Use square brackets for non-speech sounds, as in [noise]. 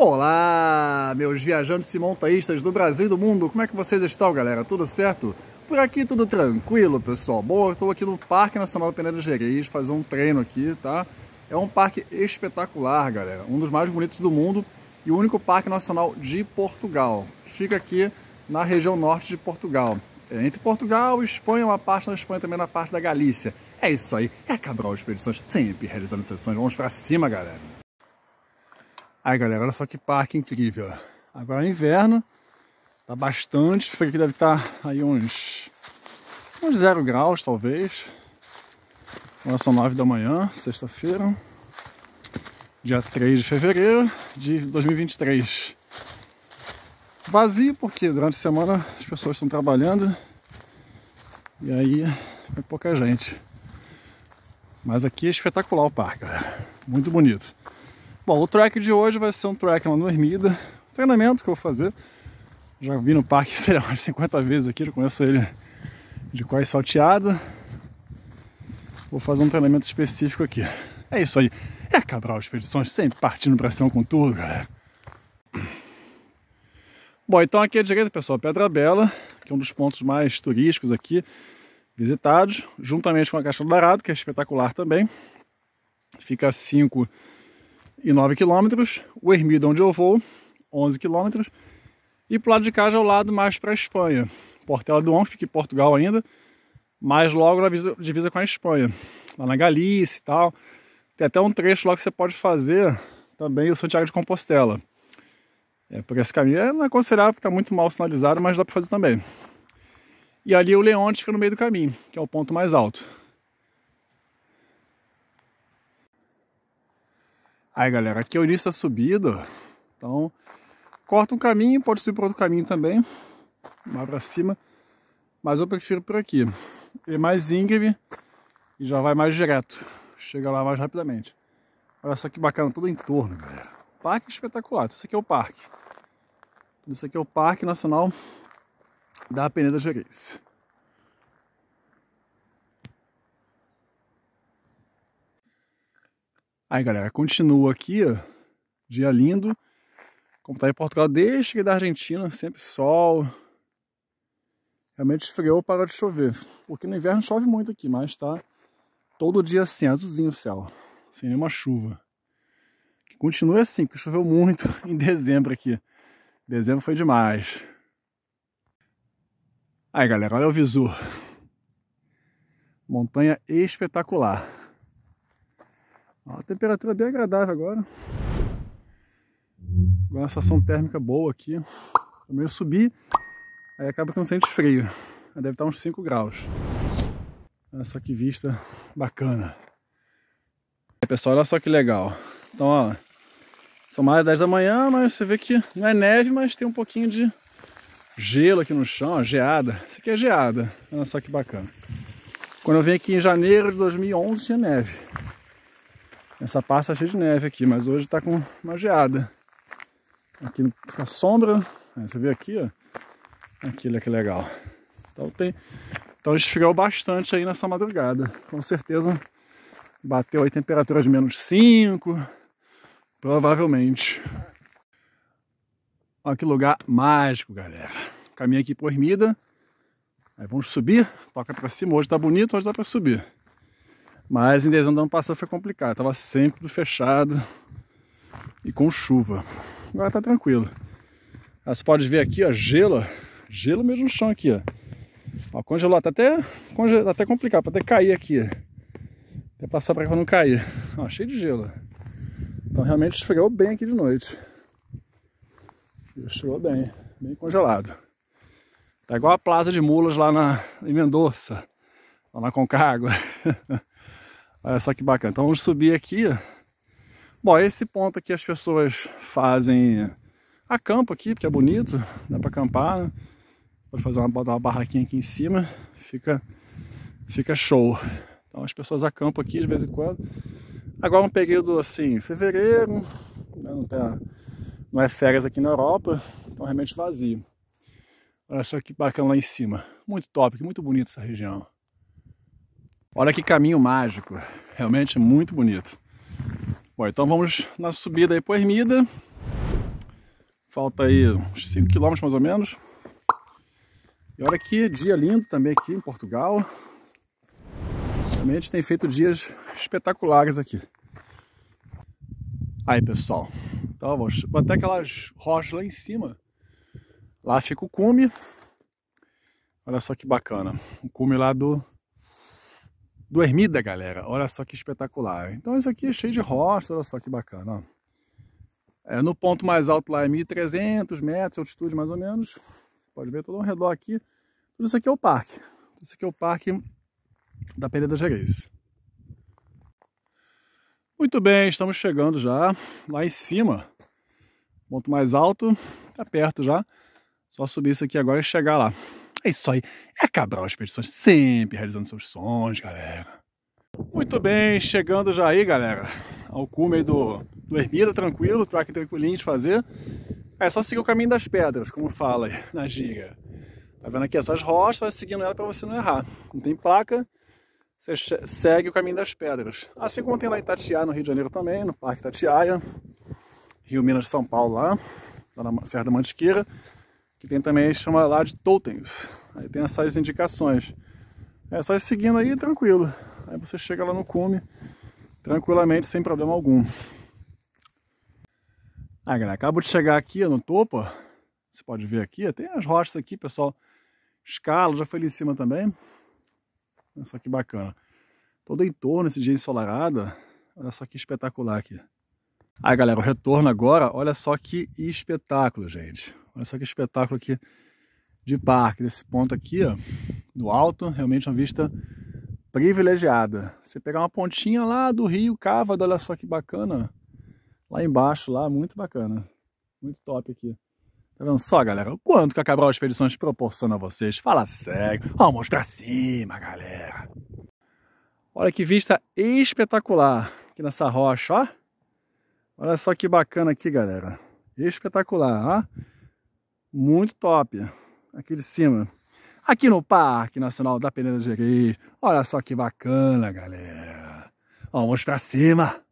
Olá, meus viajantes e montaístas do Brasil e do mundo, como é que vocês estão, galera? Tudo certo? Por aqui tudo tranquilo, pessoal. Bom, eu estou aqui no Parque Nacional Peneira Gerês, fazer um treino aqui, tá? É um parque espetacular, galera. Um dos mais bonitos do mundo e o único parque nacional de Portugal. Fica aqui na região norte de Portugal. É, entre Portugal e Espanha, uma parte da Espanha também na parte da Galícia. É isso aí. É Cabral Expedições, sempre realizando sessões. Vamos para cima, galera. Aí galera, olha só que parque incrível. Agora é inverno, tá bastante Foi aqui deve estar tá aí uns, uns zero graus talvez. Agora são nove da manhã, sexta-feira, dia 3 de fevereiro de 2023. Vazio porque durante a semana as pessoas estão trabalhando e aí é pouca gente. Mas aqui é espetacular o parque, Muito bonito. Bom, o track de hoje vai ser um track lá no Ermida, treinamento que eu vou fazer. Já vi no parque sei umas 50 vezes aqui, já conheço ele de quase salteada. Vou fazer um treinamento específico aqui. É isso aí. É Cabral Expedições, sempre partindo pra cima com tudo, galera. Bom, então aqui à direita, pessoal, Pedra Bela, que é um dos pontos mais turísticos aqui, visitados, juntamente com a Caixa do Arado que é espetacular também. Fica a 5 e 9 quilômetros, o Ermida onde eu vou, 11 quilômetros, e pro lado de cá já é o lado mais para a Espanha. Portela do On, que é Portugal ainda, mas logo na divisa com a Espanha, lá na Galícia e tal. Tem até um trecho lá que você pode fazer também o Santiago de Compostela. É, por esse caminho é, não é considerável porque está muito mal sinalizado, mas dá para fazer também. E ali o Leonte fica no meio do caminho, que é o ponto mais alto. Aí galera, aqui é o início da subida, então corta um caminho, pode subir para outro caminho também, lá para cima, mas eu prefiro por aqui. É mais íngreme e já vai mais direto, chega lá mais rapidamente. Olha só que bacana todo o entorno, galera. Parque espetacular, isso aqui é o parque. Isso aqui é o Parque Nacional da Peneda Gerência Aí galera, continua aqui, ó. Dia lindo. Como tá em Portugal desde que é da Argentina, sempre sol. Realmente esfriou, parou de chover. Porque no inverno chove muito aqui, mas tá todo dia assim, azulzinho o céu. Sem nenhuma chuva. Que continua assim, porque choveu muito [laughs] em dezembro aqui. Dezembro foi demais. Aí galera, olha o visor Montanha espetacular. Ó, a temperatura é bem agradável agora. Agora uma sensação térmica boa aqui. Também eu subi, aí acaba que não sente frio. Deve estar uns 5 graus. Olha só que vista bacana. É, pessoal, olha só que legal. Então, ó, são mais 10 da manhã, mas você vê que não é neve, mas tem um pouquinho de gelo aqui no chão, ó, geada. Isso aqui é geada, olha só que bacana. Quando eu vim aqui em janeiro de 2011 tinha neve. Essa pasta tá cheia de neve aqui, mas hoje está com uma geada. Aqui a sombra, né, você vê aqui, ó. Aqui, olha que legal. Então tem. Então esfriou bastante aí nessa madrugada. Com certeza bateu aí temperaturas de menos 5, provavelmente. Olha que lugar mágico, galera. Caminho aqui por Ermida. Aí vamos subir, toca pra cima. Hoje tá bonito, hoje dá pra subir. Mas em dezembro do ano passado foi complicado, tava sempre fechado e com chuva. Agora tá tranquilo. Ah, você pode ver aqui, ó, gelo, gelo mesmo no chão aqui, ó. ó congelou, tá até, congelou, tá até complicado, pode até cair aqui, Até passar pra cá pra não cair. Ó, cheio de gelo. Então realmente esfriou bem aqui de noite. Estourou bem, bem congelado. Tá igual a plaza de mulas lá na, em Mendoza. lá na Concagua. [laughs] Olha só que bacana. Então vamos subir aqui. Bom, esse ponto aqui as pessoas fazem acampo aqui, porque é bonito, dá para acampar, né? Pode fazer uma, botar uma barraquinha aqui em cima, fica, fica show. Então as pessoas acampam aqui de vez em quando. Agora um período assim, fevereiro, né? não, tá, não é férias aqui na Europa, então realmente vazio. Olha só que bacana lá em cima. Muito top, muito bonito essa região. Olha que caminho mágico, realmente é muito bonito. Bom, então vamos na subida aí para Ermida. Falta aí uns 5 km mais ou menos. E olha que dia lindo também aqui em Portugal. Realmente tem feito dias espetaculares aqui. Aí pessoal, então vamos até aquelas rochas lá em cima. Lá fica o cume. Olha só que bacana. O cume lá do Dormida, galera. Olha só que espetacular. Então isso aqui é cheio de rocha, olha só que bacana. É, no ponto mais alto lá é 1.300 metros, de altitude mais ou menos. Você pode ver todo ao redor aqui. Tudo isso aqui é o parque. Tudo isso aqui é o parque da Pereira Gerês. Muito bem, estamos chegando já lá em cima. Ponto mais alto, tá perto já. Só subir isso aqui agora e chegar lá. É isso aí. É Cabral Expedições, sempre realizando seus sonhos, galera. Muito bem, chegando já aí, galera, ao cume do, do Ermida, tranquilo, track tranquilinho de fazer. É só seguir o caminho das pedras, como fala na giga. Tá vendo aqui essas rochas, vai seguindo ela para você não errar. Não tem placa, você segue o caminho das pedras. Assim como tem lá em Itatiaia, no Rio de Janeiro também, no Parque Itatiaia, Rio Minas de São Paulo lá, lá na Serra da Mantiqueira que tem também chama lá de totens. Aí tem essas indicações. É só ir seguindo aí tranquilo. Aí você chega lá no cume tranquilamente, sem problema algum. Ah, galera, acabo de chegar aqui no topo. Ó. Você pode ver aqui, tem as rochas aqui, pessoal. Escalo, já foi ali em cima também. Olha só que bacana. Todo em torno esse dia ensolarado. Olha só que espetacular aqui. aí ah, galera, o retorno agora. Olha só que espetáculo, gente. Olha só que espetáculo aqui de parque, desse ponto aqui, ó, do alto, realmente uma vista privilegiada. Você pegar uma pontinha lá do Rio Cávado, olha só que bacana, lá embaixo, lá, muito bacana, muito top aqui. Tá vendo só, galera? O quanto que a Cabral Expedições proporciona a vocês? Fala sério, vamos pra cima, galera! Olha que vista espetacular aqui nessa rocha, ó. Olha só que bacana aqui, galera. Espetacular, ó. Muito top. Aqui de cima. Aqui no Parque Nacional da Peneira de Reis. Olha só que bacana, galera. vamos pra cima.